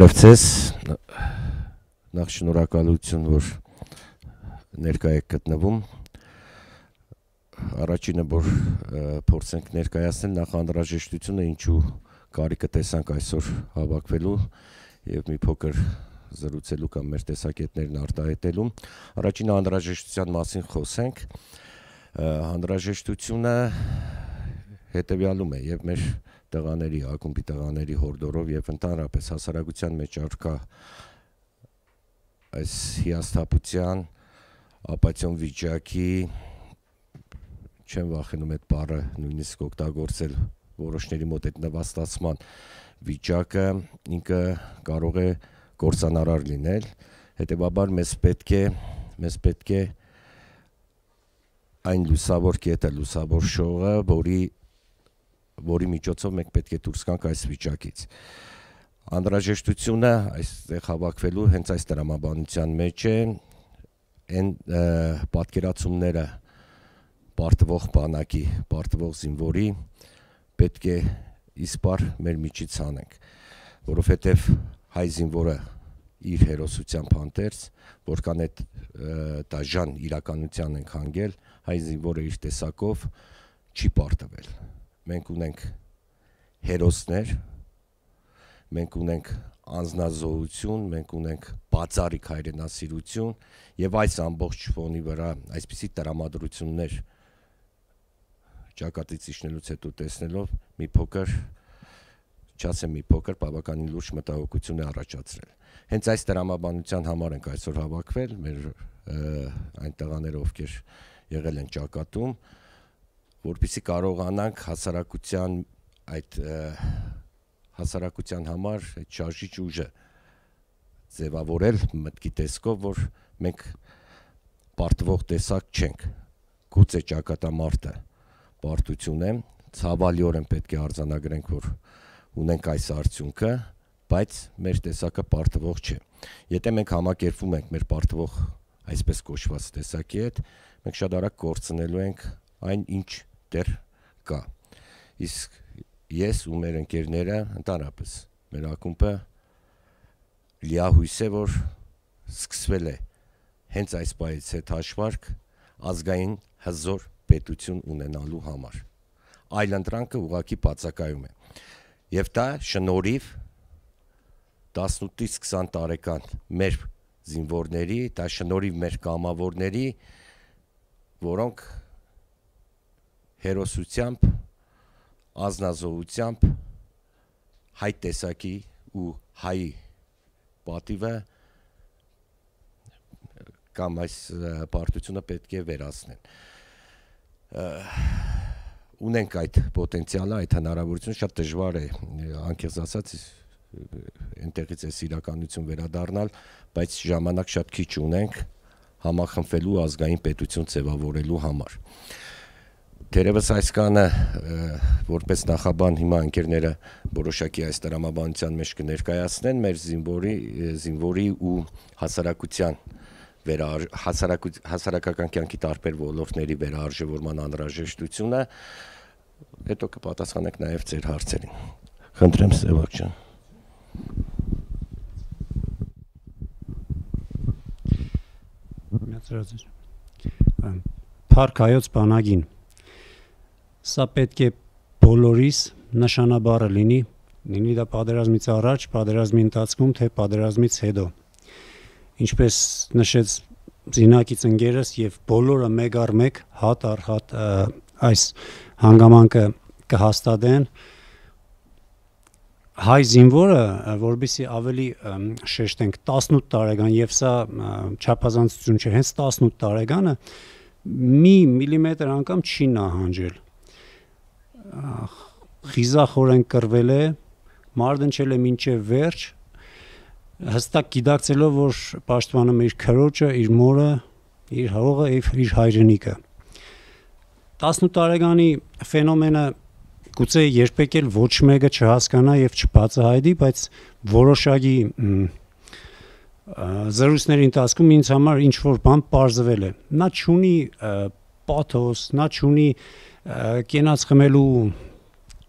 Բարև ցես։ Նախ շնորհակալություն, որ ներկա եք գտնվում։ Առաջինը, որ փորձենք ներկայացնել նախ անհրաժեշտությունը, ինչու կարիքը տեսանք այսօր հավաքվելու եւ մի փոքր զրուցելու կամ մեր տեսակետներն արտահայտելու։ Առաջին անհրաժեշտության մասին խոսենք։ Անհրաժեշտությունը հետեւյալում է եւ մեր և տղաների, ակումբի տղաների հորդորով եւ ընդհանրապես հասարակության մեջ առկա այս հիասթափության, ապացիոն վիճակի չեմ վախենում այդ բառը նույնիսկ օգտագործել որոշների մոտ այդ նվաստացման վիճակը ինքը կարող է կործանարար լինել հետեւաբար մեզ պետք է մեզ պետք է այն լուսավոր կետը լուսավոր շողը որի որի միջոցով մենք պետք է դուրս գանք այս վիճակից։ Անդրաժեշտությունը այստեղ հավաքվելու հենց այս դրամաբանության մեջ է այն պատկերացումները պարտվող բանակի, պարտվող զինվորի պետք է իսպար մեր միջից անենք, որովհետև հայ զինվորը իր հերոսությամբ հանդերձ, որքան այդ դաժան իրականության ենք հանգել, հայ զինվորը իր տեսակով չի պարտվել մենք ունենք հերոսներ, մենք ունենք անznազողություն, մենք ունենք բացառիկ հայրենասիրություն եւ այս ամբողջ ֆոնի վրա այսպիսի տրամադրություններ ճակատից իջնելուց հետո տեսնելով մի փոքր չասեմ մի փոքր բավականին լուրջ մտահոգություն է առաջացրել։ Հենց այս դրամաբանության համար ենք այսօր հավաքվել մեր այն տղաները, ովքեր եղել են ճակատում, որպիսի կարողանանք հասարակության այդ հասարակության համար շարժիչ ուժը ձևավորել մտքի տեսքով, որ մենք պարտվող տեսակ չենք։ Գուցե ճակատամարտը պարտություն է, ցավալիորեն պետք է արձանագրենք, որ ունենք այս արդյունքը, բայց մեր տեսակը պարտվող չէ։ Եթե մենք համակերպվում ենք մեր պարտվող այսպես կոչված տեսակի հետ, մենք շատ արագ կորցնելու ենք այն ինչ դեռ կա։ Իսկ ես ու մեր ընկերները ընդհանրապես մեր ակումբը լիահույս է, որ սկսվել է հենց այս պայից հետ հաշվարկ ազգային հզոր պետություն ունենալու համար։ Այլ ընտրանքը ուղակի բացակայում է։ Եվ դա շնորհիվ 18-ից 20 տարեկան մեր զինվորների, դա շնորհիվ մեր կամավորների, որոնք հերոսությամբ, ազնազողությամբ հայ տեսակի ու հայի պատիվը կամ այս պարտությունը պետք է վերացնեն ունենք այդ պոտենցիալը, այդ հնարավորությունը շատ դժվար է անկեղծ ասած այնտեղից էս իրականություն վերադառնալ, բայց ժամանակ շատ քիչ ունենք համախմբվելու ազգային պետություն ձևավորելու համար։ Ա, Թերևս այս կանը որպես նախաբան հիմա ընկերները որոշակի այս դրամաբանության մեջ կներկայացնեն մեր զինվորի զինվորի ու հասարակության վերար հասարակական կյանքի տարբեր ոլորտների վերարժևորման անհրաժեշտությունը հետո կպատասխանենք նաև ձեր հարցերին։ Խնդրեմ Սևակ ջան։ Միացրած։ Փարք հայոց բանագին Սա պետք է բոլորիս նշանաբարը լինի, լինի դա պատերազմից առաջ, պատերազմի ընթացքում, թե պատերազմից հետո։ Ինչպես նշեց զինակից ընկերս եւ բոլորը մեկ առ մեկ հատ առ հատ այս հանգամանքը կհաստատեն հայ զինվորը, որբիսի ավելի շեշտենք 18 տարեկան եւ սա չափազանցություն չէ, հենց 18 տարեկանը մի միլիմետր անգամ չի նահանջել խիզախորեն կրվել է, մարտնջել է մինչև վերջ, հստակ գիտակցելով, որ պաշտպանում է իր քրոջը, իր մորը, իր հողը եւ իր հայրենիքը։ 18 տարեկանի ֆենոմենը գուցե երբեք էլ ոչ մեկը չհասկանա եւ չբացահայտի, բայց որոշակի զրույցների ընթացքում ինձ համար ինչ որ բան բարձվել է։ Նա ճունի պաթոս, նա ճունի և կենաց խմելու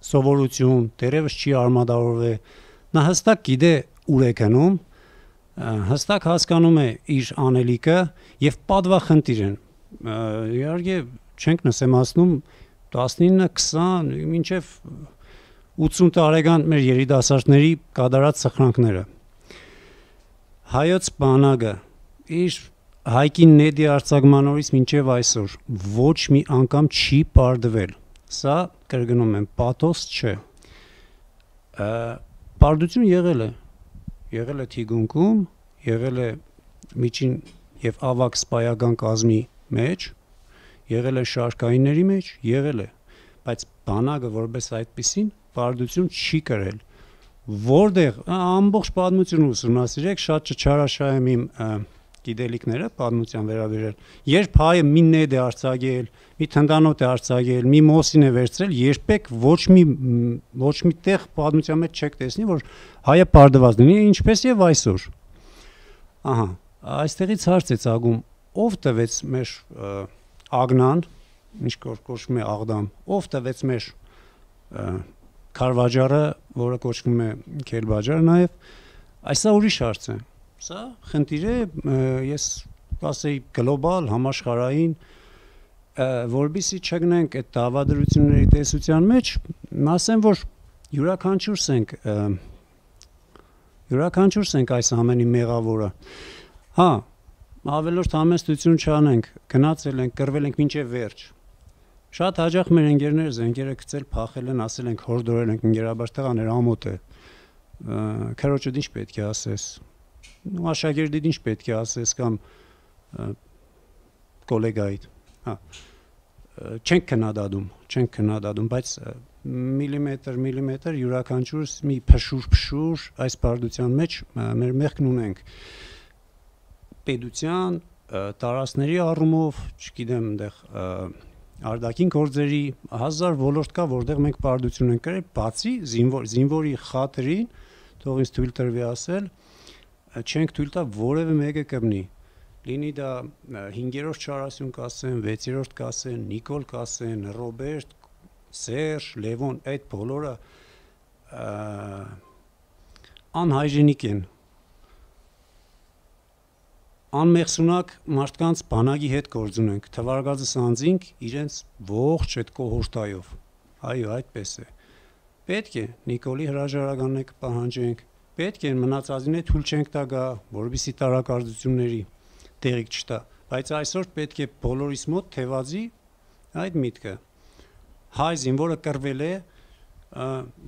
սովորություն դերևս չի արմատավորվել նա հստակ գիտե ուր է գնում հստակ հասկանում է իր անելիքը եւ պատվախնդիր են իհարկե չենք նսեմացնում 19-20 մինչև 80 տարեկան մեր երիտասարդների կատարած սխրանքները հայոց բանակը իր Հայկին Նեդի արձագման օրից մինչև այսօր ոչ մի անգամ չի պարդվել։ Սա կրկնում եմ, պաթոս չէ։ Պարդություն եղել է։ Եղել է Թիգունքում, եղել է միջին եւ ավակ սպայական կազմի մեջ, եղել է շարքայինների մեջ, եղել է, բայց բանակը որպես այդպեսին պարդություն չի կրել որտեղ ամբողջ պատմությունը ուսումնասիրեք շատ չչարաշահեմ իմ և, գիտելիքները պատմության վերաբերել։ Երբ հայը մի նեդ է արցագել, մի թնդանոտ է արցագել, մի մոսին է վերցրել, երբեք ոչ մի ոչ մի տեղ պատմության մեջ չեք տեսնի, որ հայը բարդված լինի, ինչպես եւ այսօր։ Ահա, այստեղից հարց է ցագում, ով տվեց մեր ագնան, ինչ կոչվում է աղդամ, ով տվեց մեր քարվաճառը, որը կոչվում է քելբաճար նաև, այսա ուրիշ հարց է։ Սա խնդիր է, ես ասեի գլոբալ, համաշխարհային, որբիսի չգնենք այդ դավադրությունների տեսության մեջ, ասեմ, որ յուրաքանչյուրս ենք յուրաքանչյուրս ենք այս ամենի մեղավորը։ Հա, ավելորդ համեստություն չանենք, գնացել ենք, կրվել ենք մինչև վերջ։ Շատ հաջող մեր ընկերները զենգերը գցել, փախել են, ասել ենք հորդորել ենք ընկերաբար տղաներ ամոթ է։ Քարոջը դե ինչ պետք է ասես, աշակերտին ինչ պետք է ասես կամ գոլեգայիդ հա չենք քննադատում չենք քննադատում բայց միլիմետր միլիմետր յուրաքանչյուրս մի փշուր փշուր այս բարդության մեջ մեր մեղքն ունենք պետության տարածքների առումով չգիտեմ այնտեղ արդակին գործերի հազար ոլորտ կա որտեղ մենք բարդություն ենք գրել բացի զինվոր զինվորի խաթրին թող ինձ թույլ տրվի ասել չենք թույլ տա որևէ մեկը կմնի լինի դա 5-րդ շարասյուն կասեն, 6-րդ կասեն, Նիկոլ կասեն, Ռոբերտ, Սերժ, Լևոն, այդ բոլորը անհայժենիկ են։ Անմեղսունակ մարդկանց բանակի հետ գործ ունենք, թվարգածս անձինք իրենց ողջ այդ կոհորտայով։ Այո, այդպես է։ Պետք է Նիկոլի հրաժարականն եք պահանջենք, պետք է մնացածին է թույլ չենք տա գա, որովհետեւ տարակարծությունների տեղիք չտա։ Բայց այսօր պետք է բոլորիս մոտ թևածի այդ միտքը։ Հայ զինվորը կրվել է,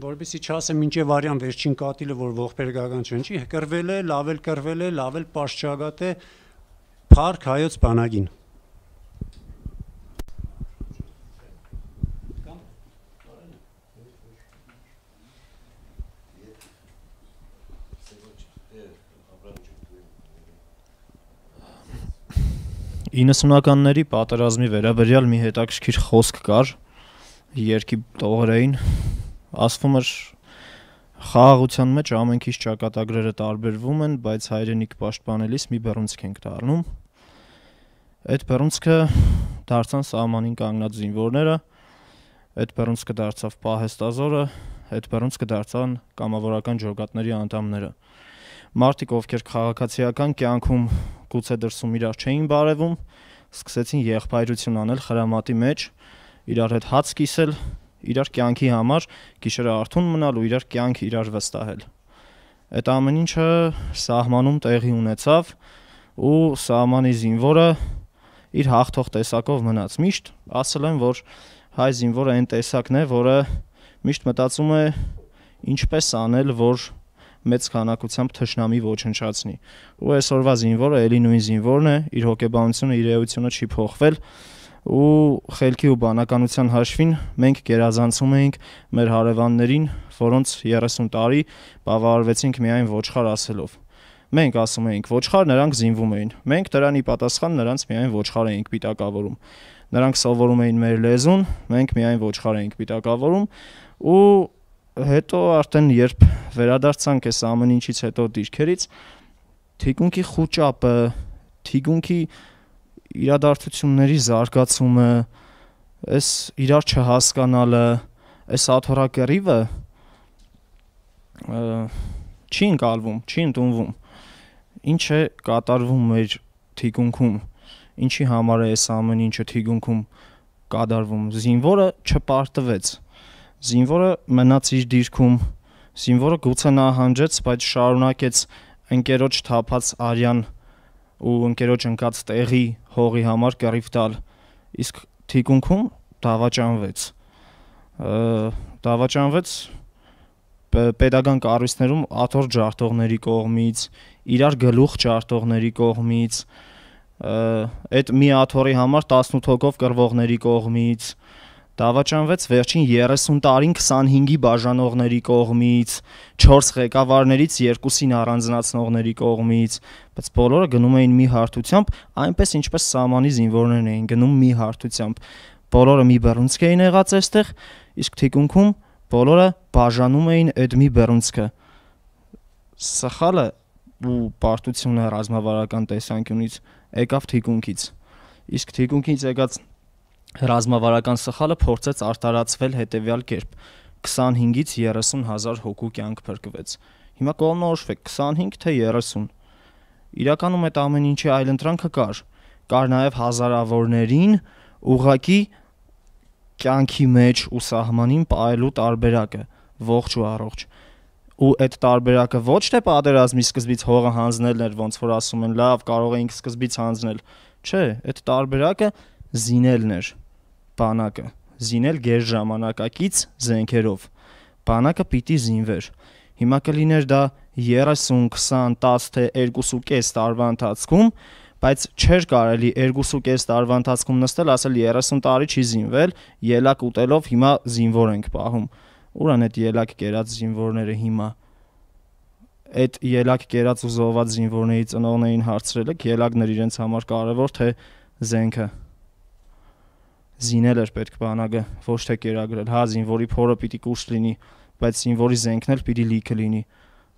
որովհետեւ չասեմ ինչև արյան վերջին կատիլը, որ ողբերգական չեն, չի, կրվել է, լավել կրվել է, լավել պաշճագատ է, փառք հայոց բանագին։ լավ 90-ականների պատերազմի վերաբերյալ մի հետաքրքիր խոսք կար երկի տողերային ասվում էր խաղաղության մեջ ամենքից ճակատագրերը տարբերվում են, բայց հայրենիք պաշտպանելիս մի բռունցք ենք դառնում։ Այդ բռունցքը դարձան սահմանին կանգնած զինվորները, այդ բռունցքը դարձավ պահեստազորը, այդ բռունցքը դարձան կամավորական ջոկատների անդամները։ Մարտիկ, ովքեր քաղաքացիական կյանքում գուցե դրսում իրար չէին բարևում, սկսեցին եղբայրություն անել խրամատի մեջ, իրար հետ հաց կիսել, իրար կյանքի համար գիշերը արթուն մնալ ու իրար կյանք իրար վստահել։ Այդ ամեն ինչը սահմանում տեղի ունեցավ ու սահմանի զինվորը իր հաղթող տեսակով մնաց։ Միշտ ասել են, որ հայ զինվորը այն տեսակն է, որը միշտ մտածում է ինչպես անել, որ մեծ քանակությամբ թշնամի ոչնչացնի։ Ու այսօրվա զինվորը ելի նույն զինվորն է, իր հոգեբանությունը, իր էությունը չի փոխվել ու խելքի ու բանականության հաշվին մենք գերազանցում էինք մեր հարևաններին, որոնց 30 տարի բավարարվեցինք միայն ոչխար ասելով։ Մենք ասում էինք ոչխար, նրանք զինվում էին։ Մենք դրանի պատասխան նրանց միայն ոչխար էինք պիտակավորում։ Նրանք սովորում էին մեր լեզուն, մենք միայն ոչխար էինք պիտակավորում ու հետո արդեն երբ վերադարձանք այս ամեն ինչից հետո դիրքերից թիկունքի խոճապը, թիկունքի իրադարձությունների զարգացումը, այս իրար չհասկանալը, այս աթորակերիվը չի ընկալվում, չի ընդունվում։ Ինչ է կատարվում մեր թիկունքում։ Ինչի համար է այս ամեն ինչը թիկունքում կատարվում։ Զինվորը չպարտվեց զինվորը մնաց իր դիրքում։ Զինվորը գուցե նահանջեց, բայց շարունակեց ընկերոջ թափած արյան ու ընկերոջ ընկած տեղի հողի համար կռիվ տալ։ Իսկ թիկունքում դավաճանվեց։ Դավաճանվեց pedagogan կառույցներում աթոր ջարդողների կողմից, իրար գլուխ ջարդողների կողմից, այդ մի աթորի համար 18 հոգով կռվողների կողմից, Դավաճանվեց վերջին 30 տարին 25-ի բաժանողների կողմից, 4 ղեկավարներից երկուսին առանձնացնողների կողմից, բայց բոլորը գնում էին մի հարթությամբ, այնպես ինչպես սամանի զինվորներն էին գնում մի հարթությամբ։ Բոլորը մի բռունցք էին եղած այստեղ, իսկ թիկունքում բոլորը բաժանում էին այդ մի բռունցքը։ Սխալը ու պարտությունը ռազմավարական տեսանկյունից եկավ թիկունքից։ Իսկ թիկունքից եկած եկ Ռազմավարական սխալը փորձեց արտարածվել հետևյալ կերպ. 25-ից 30 հազար հոգու կյանք փրկվեց։ Հիմա կողնորոշվեք 25 թե 30։ Իրականում այդ ամեն ինչի այլընտրանքը կար։ Կար նաև հազարավորներին ուղակի կյանքի մեջ ու սահմանին պահելու տարբերակը ողջ ու առողջ ու այդ տարբերակը ոչ թե պատերազմի սկզբից հողը հանձնելն էր, ոնց որ ասում են, լավ, կարող էինք սկզբից հանձնել։ Չէ, այդ տարբերակը զինելն էր բանակը, զինել գերժամանակակից զենքերով։ Բանակը պիտի զինվեր։ Հիմա կլիներ դա 30, 20, 10 թե 2.5 տարվա ընթացքում, բայց չէր կարելի 2.5 տարվա ընթացքում նստել, ասել 30 տարի չի զինվել, ելակ ուտելով հիմա զինվոր ենք պահում։ Ուր են այդ ելակ կերած զինվորները հիմա այդ ելակ կերած ու զոհված զինվորների ծնողներին հարցրել եք, ելակն իրենց համար կարևոր թե զենքը զինել էր պետք բանակը, ոչ թե կերագրել։ Հա, զինվորի փորը պիտի կուրս լինի, բայց զինվորի զենքն էլ պիտի լիքը լինի,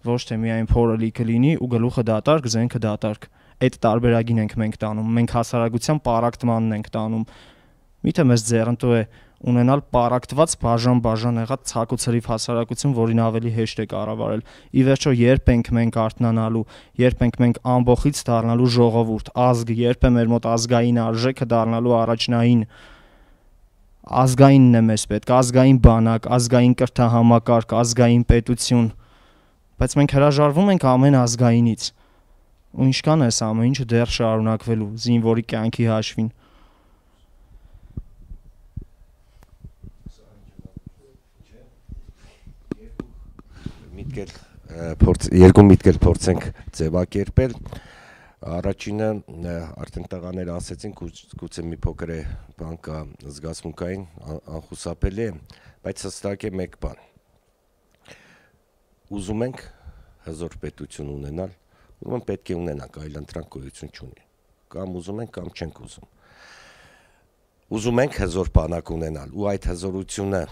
ոչ թե միայն փորը լիքը լինի ու գլուխը դատարկ, զենքը դատարկ։ Այդ տարբերակին ենք մենք տանում, մենք հասարակության պարակտմանն ենք տանում։ Միթե մեզ ձեռնտու է ունենալ պարակտված բաժան-բաժան եղած ցակուցրիվ հասարակություն, որին ավելի հեշտ է կառավարել։ Ի վերջո, երբ ենք մենք արթնանալու, երբ ենք մենք ամբողից դառնալու ժողովուրդ, ազգ, երբ է մեր մոտ ազգային արժեքը դառնալու առաջնային, առաջնային ազգայինն է մեզ պետք, ազգային բանակ, ազգային կրթահամակարգ, ազգային պետություն, բայց մենք հրաժարվում ենք ամեն ազգայինից։ Ու ինչքան է սա ամեն ինչը դեռ շարունակվելու զինվորի կյանքի հաշվին։ Միտքեր փորձ երկու միտքեր փորձենք ձևակերպել։ Առաջինը արդեն տղաները ասեցին, գուցե մի փոքր է բան կա զգացմունքային անխուսափելի է, բայց հստակ է մեկ բան։ Ուզում ենք հզոր պետություն ունենալ, ուրեմն պետք է ունենանք, այլ ընտրանք գոյություն չունի։ Կամ ուզում ենք, կամ չենք ուզում։ Ուզում ենք հզոր բանակ ունենալ, ու այդ հզորությունը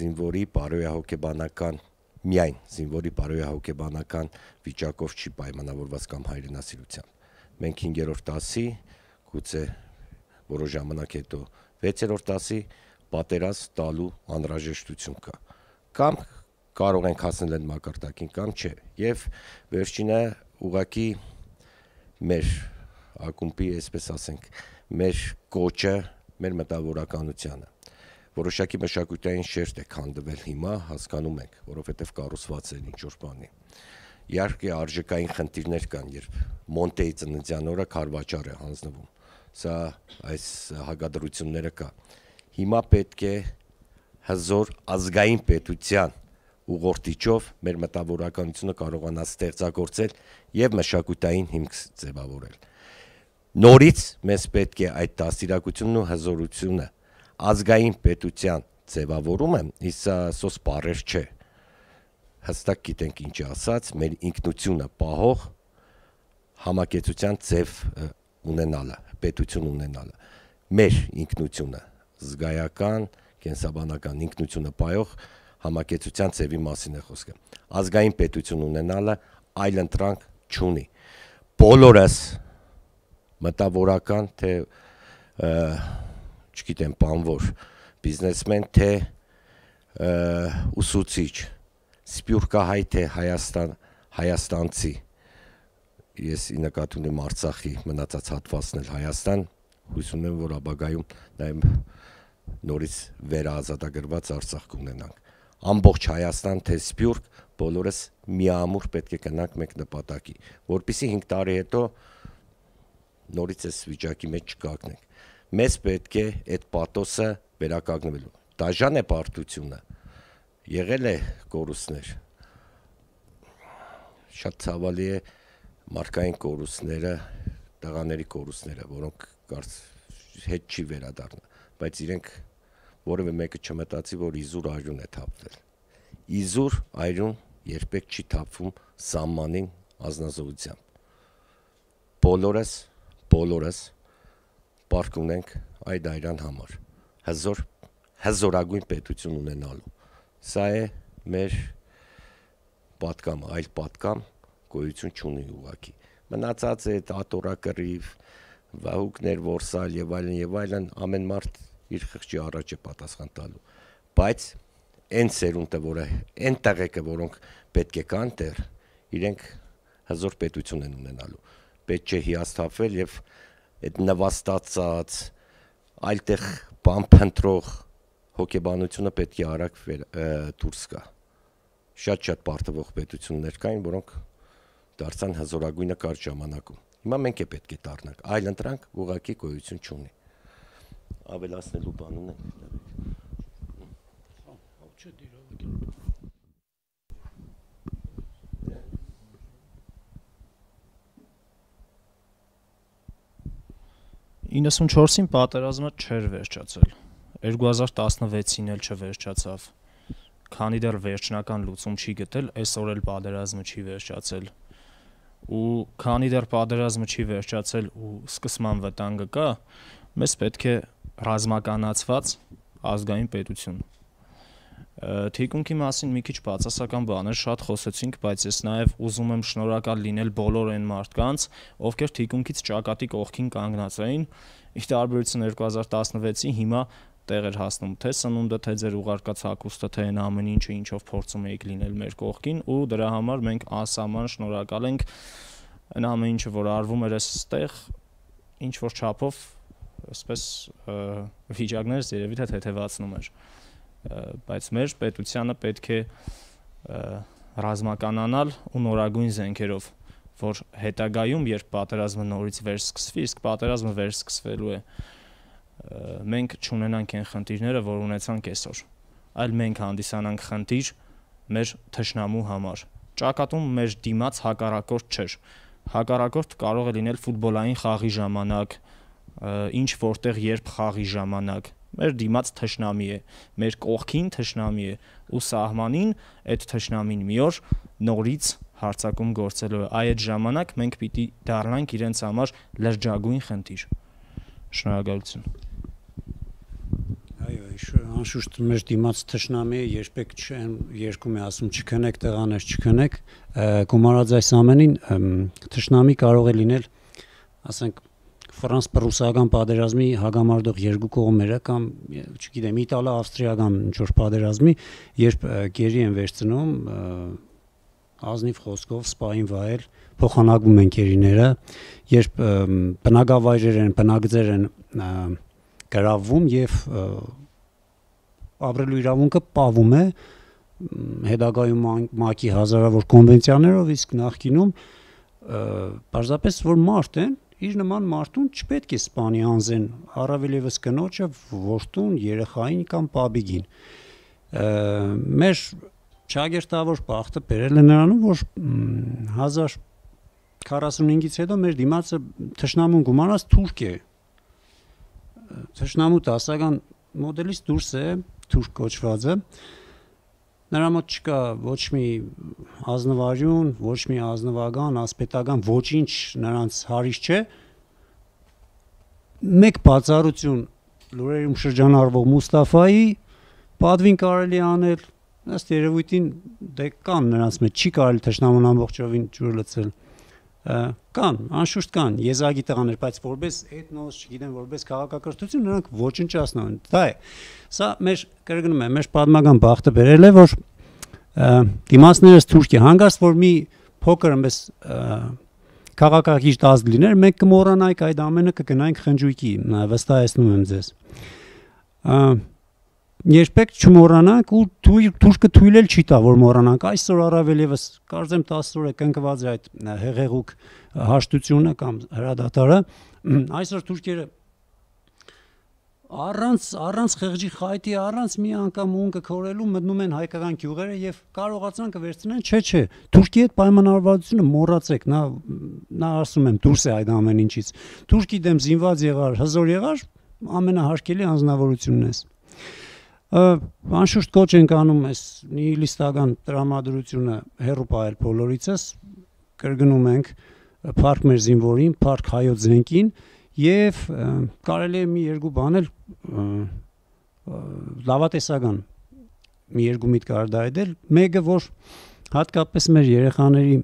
զինվորի, բարոյահոգեբանական միայն զինվորի բարոյահոգեբանական վիճակով չի պայմանավորված կամ հայրենասիրությամբ։ Մենք 5-րդ դասի, գուցե որոշ ժամանակ հետո 6-րդ դասի պատերազմ տալու անհրաժեշտություն կա։ Կամ կարող ենք հասնել այն մակարդակին կամ չէ։ Եվ վերջինը ուղակի մեր ակումբի, այսպես ասենք, մեր կոչը, մեր մտավորականությանը որոշակի մշակութային շերտ է քանդվել հիմա, հասկանում ենք, որովհետև կառուցված են ինչ որ բանի։ Իհարկե արժեքային խնդիրներ կան, երբ Մոնտեի ծննդյան օրը Խարվաճար է հանձնվում։ Սա այս հագադրությունները կա։ Հիմա պետք է հզոր ազգային պետության ուղղորդիչով մեր մտավորականությունը կարողանա ստեղծագործել եւ մշակութային հիմք ձևավորել։ Նորից մեզ պետք է այդ դաստիարակությունն ու հզորությունը ազգային պետության ձևավորումը իսկ սոս բարեր չէ հստակ գիտենք ինչ ասած մեր ինքնությունը պահող համակեցության ձև ունենալը պետություն ունենալը մեր ինքնությունը զգայական կենսաբանական ինքնությունը պայող համակեցության ծևի մասին է խոսքը։ Ազգային պետություն ունենալը այլ ընտրանք չունի։ Բոլորս մտավորական թե և, չգիտեմ, բանվոր, բիզնեսմեն թե ուսուցիչ, սպյուրկահայ թե Հայաստան, հայաստանցի։ Ես ի նկատի ունեմ Արցախի մնացած հատվածն էլ Հայաստան, հույս ունեմ, որ ապագայում նաև նորից վերաազատագրված Արցախ կունենանք։ Ամբողջ Հայաստան թե Սպյուրք բոլորս միամուր պետք է գնանք մեկ նպատակի, որpիսի 5 տարի հետո նորից այս վիճակի մեջ չկանգնենք մեզ պետք է այդ պատոսը վերականգնվելու։ Դաժան է պարտությունը։ Եղել է կորուստներ։ Շատ ցավալի է մարդկային կորուստները, տղաների կորուստները, որոնք կարծ հետ չի վերադառնա, բայց իրենք որևէ մեկը չմտածի, որ իզուր արյուն է թափվել։ Իզուր արյուն երբեք չի թափվում սամանին ազնազողությամբ։ Բոլորս, բոլորս պարկ ունենք այդ այրան համար հզոր հզորագույն պետություն ունենալու սա է մեր պատկամ այլ պատկամ գոյություն չունի ուղակի մնացած է ատորակրիվ վահուկներ որսալ եւ այլն եւ այլն ամեն մարդ իր խղճի առաջ է պատասխան տալու բայց այն ծերունդը որը այն տեղեկը որոնք պետք է կան դեռ իրենք հզոր պետություն են ունենալու պետք չէ հիասթափվել եւ և այդ նվաստացած այլտեղ բան փնտրող հոգեբանությունը պետք է արագ դուրս գա շատ-շատ բարդվող պետություններ կային որոնք դարձան հզորագույնը կար ժամանակում հիմա մենք է պետք է դառնանք այլ ընտրանք ուղակի գոյություն չունի ավելացնելու բան ունենք չէ դիրովը 94-ին պատերազմը չէր վերջացել։ 2016-ին էլ չվերջացավ։ Քանի դեռ վերջնական լուծում չի գտել, այսօր էլ պատերազմը չի վերջացել։ Ու քանի դեռ պատերազմը չի վերջացել ու սկսման վտանգը կա, մեզ պետք է ռազմականացված ազգային պետություն։ Թիկունքի մասին մի քիչ բացասական բաներ շատ խոսեցինք, բայց ես նաև ուզում եմ շնորհակալ լինել բոլոր այն մարդկանց, ովքեր թիկունքից ճակատի կողքին կանգնած էին։ Ի տարբերություն 2016-ի հիմա տեղ էր հասնում թե սնունդը, թե ձեր ուղարկած հագուստը, թե այն ամեն ինչը, ինչով փորձում էիք լինել մեր կողքին, ու դրա համար մենք անսահման շնորհակալ ենք այն ամեն ինչը, որ արվում էր այստեղ, ինչ որ չափով, այսպես վիճակներս երևի թե թեթևացնում էր։ թե բայց մեր պետությանը պետք է ռազմականանալ ու նորագույն զենքերով, որ հետագայում երբ պատերազմը նորից վերսկսվի, իսկ պատերազմը վերսկսվելու է, մենք չունենանք այն խնդիրները, որ ունեցանք այսօր, այլ մենք հանդիսանանք խնդիր մեր թշնամու համար։ Ճակատում մեր դիմաց հակարակորդ չէր։ Հակարակորդ կարող է լինել ֆուտբոլային խաղի ժամանակ, ինչ որտեղ երբ խաղի ժամանակ, մեր դիմաց թշնամի է, մեր կողքին թշնամի է ու սահմանին այդ թշնամին մի օր նորից հարցակում գործելու է։ Այդ ժամանակ մենք պիտի դառնանք իրենց համար լրջագույն խնդիր։ Շնորհակալություն։ Այո, անշուշտ մեր դիմաց թշնամի երբեք չեն երկում է ասում չքնեք տղաներ, չքնեք։ Գումարած այս ամենին թշնամի կարող է լինել, ասենք ֆրանս-պրուսիական պատերազմի հագամարդող երկու կողմերը կամ չգիտեմ իտալա-ավստրիական ինչ որ պատերազմի երբ գերի են վերցնում ազնիվ խոսքով սպային վայել փոխանակվում են գերիները երբ բնակավայրեր են բնակձեր են գրավում եւ ապրելու իրավունքը պավում է հետագայում ՄԱԿ-ի հազարավոր կոնվենցիաներով իսկ նախկինում բարձապես որ մարդ են իր նման մարդուն չպետք է սպանի անզեն, առավել եւս կնոջը, որդուն, երեխային կամ պապիկին։ Մեր շագերտավոր բախտը բերել է նրանում, որ 1045-ից հետո մեր դիմացը թշնամուն գումարած թուրք է։ Թշնամու դասական մոդելից դուրս է թուրք կոչվածը։ Նրա մոտ չկա ոչ մի ազնվարյուն, ոչ մի ազնվական, ասպետական ոչինչ նրանց հարիշ չէ։ Մեկ բացառություն լուրերում շրջանառվող Մուստաֆայի պատվին կարելի անել, ըստ երևույթին դե կան նրանց մեջ, չի կարելի թշնամուն ամբողջովին ջուր լցել կան, անշուշտ կան եզակի տղաներ, բայց որպես էթնոս, չգիտեմ, որպես քաղաքակրթություն նրանք ոչնչացնում են։ Դա է։ Սա մեր կրկնում եմ, մեր պատմական բախտը բերել է, որ դիմասներս Թուրքիա հանգարց, որ մի փոքր այնպես քաղաքագիտ ազգ լիներ, մենք կմոռանայինք այդ ամենը, կգնանք խնջույքի, վստահեցնում եմ ձեզ։ Ա երբեք չմոռանանք ու թուրքը թույլել չի տա որ մոռանանք այսօր առավել եւս կարծեմ 10 օր է կնկված է այդ հեղեղուկ հաշտությունը կամ հրադադարը այսօր թուրքերը առանց առանց խեղճի խայտի առանց մի անգամ ունկը քորելու մտնում են հայկական գյուղերը եւ կարողացան կվերցնեն չէ չէ Թուրքիի հետ պայմանավորվածությունը մոռացեք նա նա ասում եմ դուրս է այդ ամեն ինչից Թուրքի դեմ զինված եղար հզոր եղար ամենահարկելի անznավորությունն է անշուշտ կոչ ենք անում այս նիհիլիստական տրամադրությունը հերո պահել բոլորիցս կրկնում ենք փառք մեր զինվորին, փառք հայոց զենքին եւ կարելի է մի երկու բան էլ լավատեսական մի երկու միտք արդայդել մեկը որ հատկապես մեր երեխաների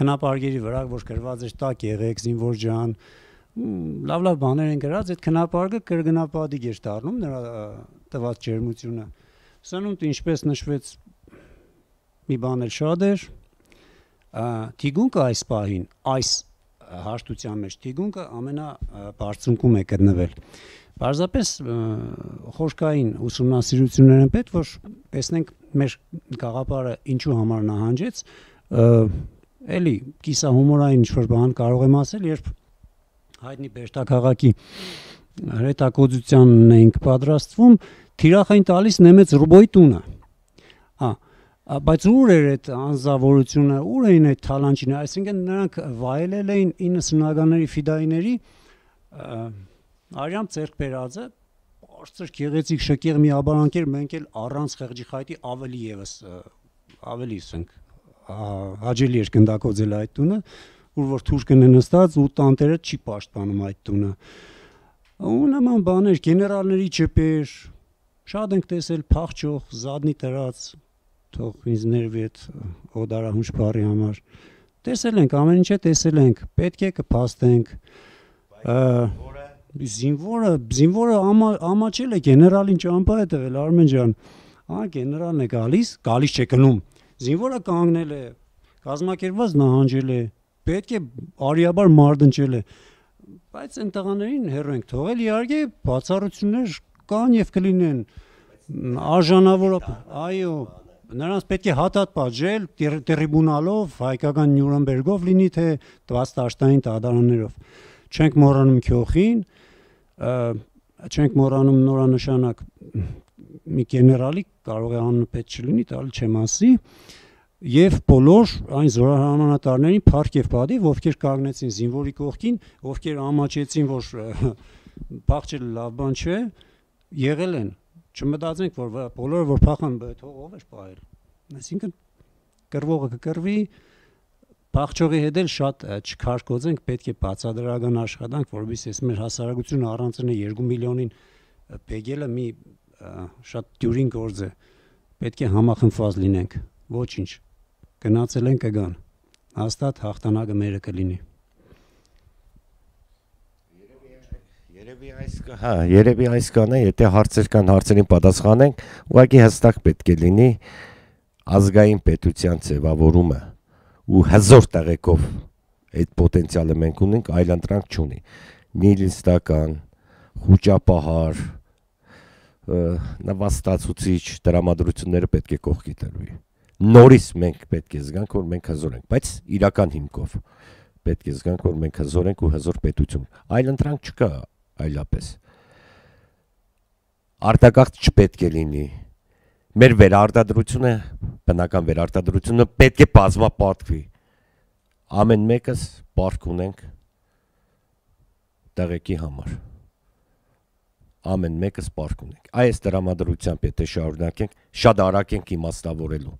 քնապարգերի վրա որ գրված էր տակ եղեք զինվոր ջան լավ-լավ բաներ են գրած, այդ քնապարկը կրգնապադիկ էր դառնում նրա տված ջերմությունը։ Սնունդ ինչպես նշվեց մի բան էլ շատ էր։ Տիգունկը այս պահին այս հաշտության մեջ Տիգունկը ամենաբարձունքում է գտնվել։ Պարզապես խոշկային ուսումնասիրություններ են պետք, որ տեսնենք մեր գաղապարը ինչու համար նահանջեց։ Էլի կիսահումորային ինչ որ բան կարող եմ ասել, երբ հայտնի Բերտակաղակի հրետակոծությանն էինք պատրաստվում, թիրախ էին տալիս նեմեց ռուբոյ տունը։ Հա, բայց ուր էր այդ անձավորությունը, ուր էին այդ թալանչինը, այսինքն նրանք վայելել էին 90-ականների ֆիդայիների Արիամ Ցերկբերաձը բարձր գեղեցիկ շկեղ մի աբարանքեր մենք էլ առանց խեղճի խայտի ավելի եւս ավելի ասենք հաջելի էր գնդակոծել այդ տունը ուր որ թուրքն է նստած ու տանտերը չի պաշտպանում այդ տունը։ Ու նման բաներ, գեներալների ջեփեր, շատ ենք տեսել փախչող, զադնի դրած, թող ինձ ներվի այդ օդարահունչ բարի համար։ Տեսել ենք, ամեն ինչը տեսել ենք, պետք է կփաստենք։ Զինվորը, զինվորը ամաչել է գեներալին ճամփա է տվել Արմեն ջան։ Ահա գեներալն է գալիս, գալիս չէ գնում։ Զինվորը կանգնել է, կազմակերպված նահանջել է, պետք է արիաբար մարտնջել է բայց այն տղաներին հեռու ենք թողել իհարկե բացառություններ կան եւ կլինեն արժանավորապես այո նրանց պետք է հատատ պատժել տրիբունալով հայկական նյուրնբերգով լինի թե 16-ային տադարաններով չենք մոռանում քյոխին չենք մոռանում նորանշանակ մի գեներալի կարող է աննպետ չլինի, դալ չեմ ասի, եւ բոլոր այն զորահարմանատարներին փառք եւ պատի, ովքեր կանգնեցին զինվորի կողքին, ովքեր ամաչեցին, որ փախչելը լավ բան չէ, եղել են։ Չմտածենք, որ բոլորը որ փախան թողով էր պահել։ Այսինքն կրվողը կկրվի, Փախչողի հետ էլ շատ չքարկոծենք, պետք է բացադրական աշխատանք, որովհետեւ ես մեր հասարակությունը առանցնը 2 միլիոնին բեգելը մի շատ դյուրին գործ է։ Պետք է համախմբված լինենք։ Ոչինչ գնացել են կգան։ Հաստատ հաղթանակը մերը կլինի։ Երևի այս հա, երևի այս կանը, եթե հարցեր կան, հարցերին պատասխանենք, ուղղակի հստակ պետք է լինի ազգային պետության ձևավորումը ու հզոր տեղեկով այդ պոտենցիալը մենք ունենք, այլ ընտրանք չունի։ Նիլիստական, խոճապահար, նվաստացուցիչ դրամատրությունները պետք է կողքի տրվի նորից մենք պետք է զգանք, որ մենք հզոր ենք, բայց իրական հիմքով պետք է զգանք, որ մենք հզոր ենք ու հզոր պետություն։ Այլ ընտրանք չկա այլապես։ Արտակարգ չպետք է լինի։ Մեր վերարտադրությունը, բնական վերարտադրությունը պետք է բազմապարտվի։ Ամեն մեկս պարտք ունենք տեղեկի համար։ Ամեն մեկս պարտք ունենք։ Այս դրամադրությամբ եթե շարունակենք, շատ արագ ենք իմաստավորելու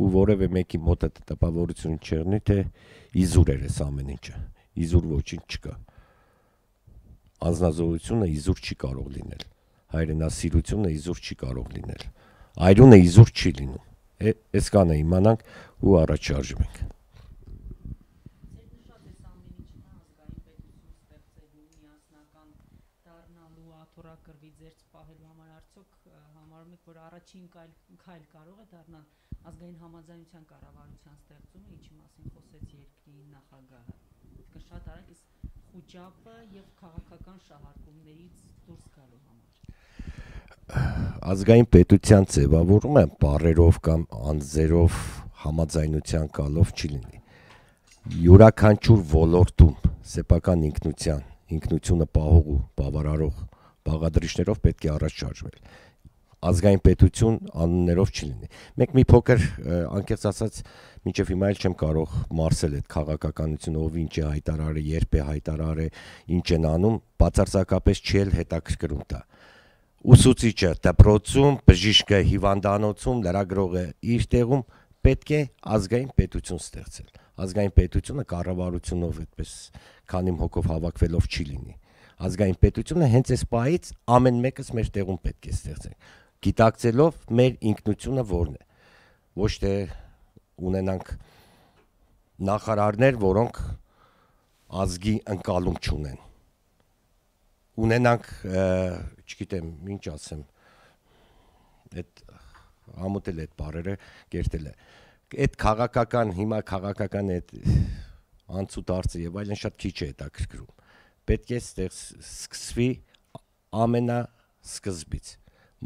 ու որևէ մեկի մոտ այդ տպավորություն չեղնի, թե իզուր էր այս ամեն ինչը։ Իզուր ոչինչ չկա։ Անznազողությունը իզուր չի կարող լինել։ Հայրենասիրությունը իզուր չի կարող լինել։ Այրունը իզուր չի լինում։ Էս կանը իմանանք ու առաջարժվենք։ ազգային համաձայնության կառավարության ստեղծումը, ինչի մասին խոսեց երկրի նախագահը։ Իսկ շատ արագ իս խոճապը եւ քաղաքական շահարկումներից դուրս գալու համար։ Ազգային պետության ձևավորումը բարերով կամ անձերով համաձայնության կալով չի լինի։ Յուրաքանչյուր ոլորտում սեփական ինքնության, ինքնությունը պահող ու բավարարող բաղադրիչներով պետք է առաջ շարժվել ազգային պետություն անուններով չլինի։ Մենք մի փոքր անկեղծ ասած մինչև հիմա էլ չեմ կարող մարսել այդ քաղաքականությունը, ով ինչ է հայտարարը, երբ է հայտարարը, ինչ են անում, բացարձակապես չի էլ հետաքրքրում դա։ Ուսուցիչը դպրոցում, բժիշկը հիվանդանոցում, լրագրողը իր տեղում պետք է ազգային պետություն ստեղծել։ Ազգային պետությունը կառավարությունով այդպես քանիմ հոգով հավաքվելով չի լինի ազգային պետությունը հենց այս պահից ամեն մեկս մեր տեղում պետք է ստեղծենք գիտակցելով մեր ինքնությունը որն է ոչ թե ունենանք նախարարներ, որոնք ազգի ընկալում չունեն ունենանք, չգիտեմ, ինչ ասեմ, այդ համոթել այդ բարերը, գերտել է։ Այդ քաղաքական, հիմա քաղաքական այդ անցուդարձը եւ այլն շատ քիչ է հետաքրքրում։ Պետք է այստեղ սկսվի ամենա սկզբից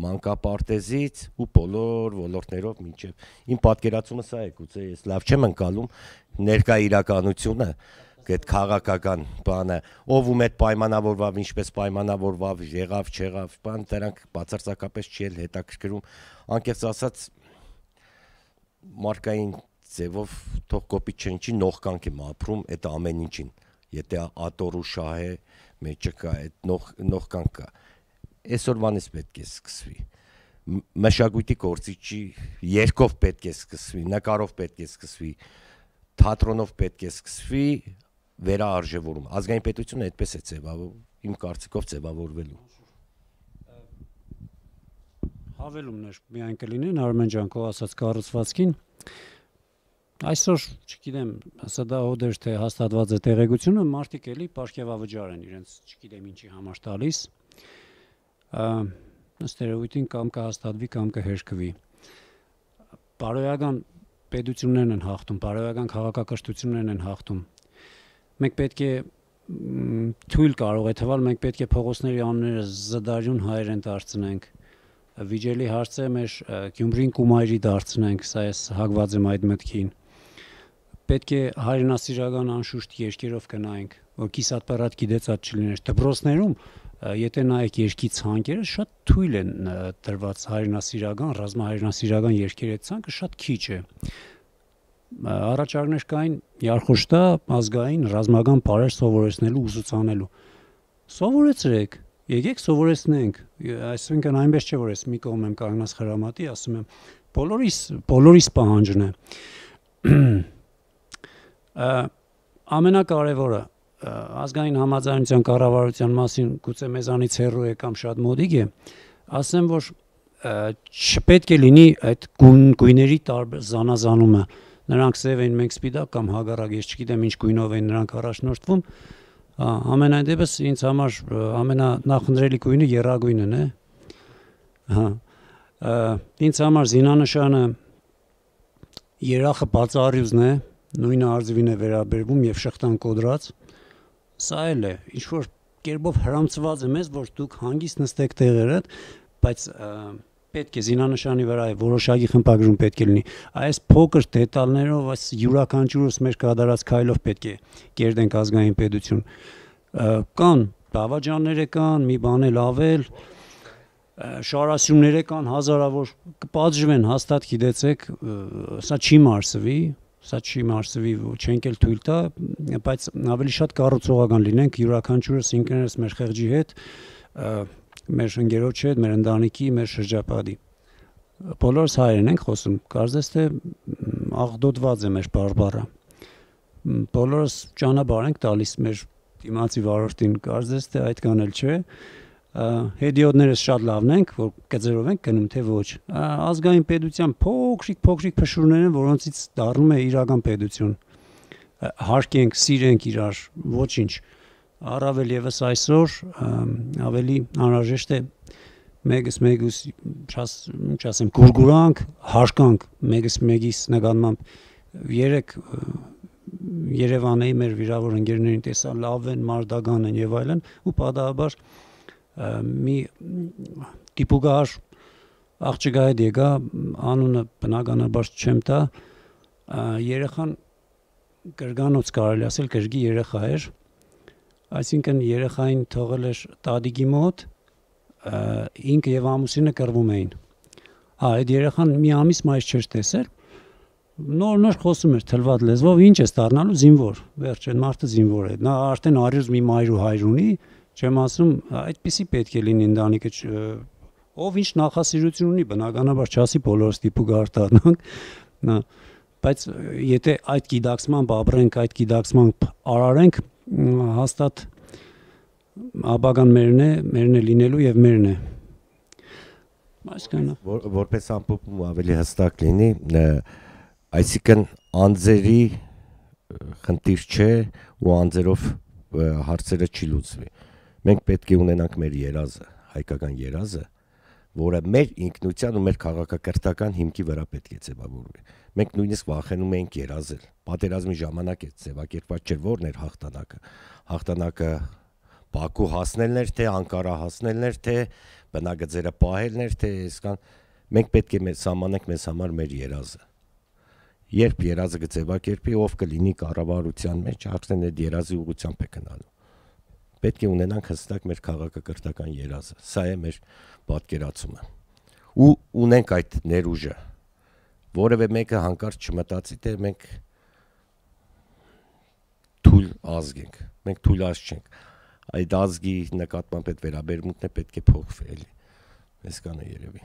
մանկապարտեզից ու բոլոր ոլորտներով մինչև իմ պատկերացումը սա է գուցե ես լավ չեմ անցալում ներկա իրականությունը այդ քաղաքական բանը ով ում այդ պայմանավորվավ ինչպես պայմանավորվավ եղավ չեղավ բան դրանք բացարձակապես չի էլ հետաքրքրում անկեղծ ասած մարկային ձևով թող կոպի չնչի նողկանք եմ ապրում այդ ամեն ինչին եթե ատորու շահ է մեջը կա այդ նող նողկանք կա նող այսօրվանից պետք է սկսվի մշակույթի գործիչի երկով պետք է սկսվի, նկարով պետք է սկսվի, թատրոնով պետք է սկսվի վերաարժևորում։ Ազգային պետությունը այդպես է ձևավորում, իմ կարծիքով ձևավորվելու։ Հավելումներ միայն կլինեն Արմեն ջան քո ասած կառուցվածքին։ Այսօր, չգիտեմ, հսա դա հոդեր թե հաստատված է տեղեկությունը, մարդիկ էլի ապարքեվավճար են իրենց, չգիտեմ ինչի համար տալիս, ստերոիդին կամ կհաստատվի կամ կհերկվի։ Բարոյական պետություններն են հաղթում, բարոյական քաղաքակրթություններն են հաղթում։ Մենք պետք է թույլ կարող է թվալ, մենք պետք է փողոցների անունները զդարյուն հայերեն դարձնենք։ Վիճելի հարց է մեր Գյումրին կումայրի դարձնենք, սա ես հագված եմ այդ մտքին։ Պետք է հայրենասիրական անշուշտ երկերով գնայինք, որ կիսատ պարատ գիտեց այդ չլիներ։ Դպրոցներում Եթե նայեք երկի ցանկերը շատ թույլ են դրված հայրենասիրական, ռազմահայրենասիրական երկերի ցանկը շատ քիչ է։ Առաջարկներ կային Յարխոշտա ազգային ռազմական բարեր սովորեցնելու ուսուցանելու։ Սովորեցրեք, եկեք սովորեցնենք։ Այսինքն այնպես չէ որ ես մի կողմ եմ կանգնած խրամատի, ասում եմ բոլորիս բոլորիս պահանջն է։ Ամենակարևորը ազգային համաձայնության կառավարության մասին գուցե մեզանից հեռու է կամ շատ մոդիկ է, ասեմ, որ չպետք է լինի այդ գույների տարբեր զանազանումը։ Նրանք սև են, մենք սպիտակ կամ հագարակ, ես չգիտեմ ինչ գույնով են նրանք առաջնորդվում։ Ամենայն դեպս ինձ համար ամենանախնդրելի գույնը երագույնն է։ Հա։ Ինձ համար զինանշանը երախը բացառյուզն է, նույն արծվին է վերաբերվում եւ շղթան կոդրած։ Ա Սա էլ է, ինչ որ կերպով հрамծված է մեզ, որ դուք հանգիստ նստեք տեղերդ, բայց պետք է զինանշանի վրա է որոշակի խմբագրում պետք է լինի։ Այս փոքր դետալներով, այս յուրաքանչյուրս մեր կատարած քայլով պետք է կերտենք ազգային պետություն։ Կան դավաճանները կան, մի բան էլ ավել, շարասյունները կան հազարավոր կպատժվեն հաստատ գիտեցեք, սա չի մարսվի, սա չի մարսվի, չենք էլ թույլ տա, բայց ավելի շատ կառուցողական լինենք յուրաքանչյուրս ինքներս մեր խեղճի հետ, մեր ընկերոջի հետ, մեր ընտանիքի, մեր շրջապատի։ Բոլորս հայերեն ենք խոսում, կարծես թե աղդոտված է մեր բարբառը։ Բոլորս ճանապարհ ենք տալիս մեր դիմացի վարորդին, կարծես թե այդ կան էլ չէ, հետիոտներս շատ լավն ենք, որ կծերով ենք գնում, թե ոչ։ Ազգային պետության փոքրիկ փոքրիկ փշուրներն են, որոնցից դառնում է իրական պետություն։ Հարկենք, սիրենք իրար, ոչինչ։ Առավել եւս այսօր ավելի անհրաժեշտ է մեկս մեկուս չաս ինչ ասեմ գուրգուրանք հարկանք մեկս մեկիս նկատմամբ երեք Երևանի մեր վիրավոր ընկերներին տեսա լավ են, մարդական են եւ այլն ու պատահաբար մի դիպուգար աղջիկա հետ եկա, անունը բնականաբար չեմ տա, երեխան գրգանոց կարելի ասել գրգի երեխա էր։ Այսինքն երեխային թողել էր տադիկի մոտ, ինքը եւ ամուսինը կռվում էին։ Հա, այդ երեխան մի ամիս մայիս չէր տեսել։ Նոր-նոր խոսում էր թլված լեզվով, ինչ է ստանալու զինվոր։ Վերջ, այն մարդը զինվոր է։ Նա արդեն արյուս մի մայր ու հայր ունի, ու Չեմ ասում, այդպեսի պետք է լինի ընտանիքը, ով ինչ նախասիրություն ունի, բնականաբար չասի բոլորս դիպուկ արտանանք, նա բայց եթե այդ գիտակցման բաբրենք, այդ գիտակցման արարենք, հաստատ աբական մերն է, մերն է լինելու եւ մերն է։ Այսքան որ, որպես ամփոփում ավելի հստակ լինի, այսինքն անձերի խնդիր չէ ու անձերով հարցերը չի լուծվի մենք պետք է ունենանք մեր երազը, հայկական երազը, որը մեր ինքնության ու մեր քաղաքակրթական հիմքի վրա պետք է ձևավորվի։ Մենք նույնիսկ վախենում էինք երազել։ Պատերազմի ժամանակ է ձևակերպված չէր որն էր հաղթանակը։ Հաղթանակը Բաքու հասնելն էր, թե Անկարա հասնելն էր, թե բնագծերը պահելն էր, թե այսքան մենք պետք է մեզ սահմանենք մեզ համար մեր երազը։ Երբ երազը կձևակերպի, ով կլինի կառավարության մեջ, արդեն այդ երազի ուղղությամբ է գնալու պետք է ունենանք հստակ մեր քաղաքակրթական երազը։ Սա է մեր պատկերացումը։ Ու ունենք այդ ներուժը։ Որևէ մեկը հանկարծ չմտածի, թե մենք թույլ ազգ ենք։ Մենք թույլ ազգ չենք։ Այդ ազգի նկատմամբ այդ վերաբերմունքն է պետք է փոխվի, էլի։ Այսքանը երևի։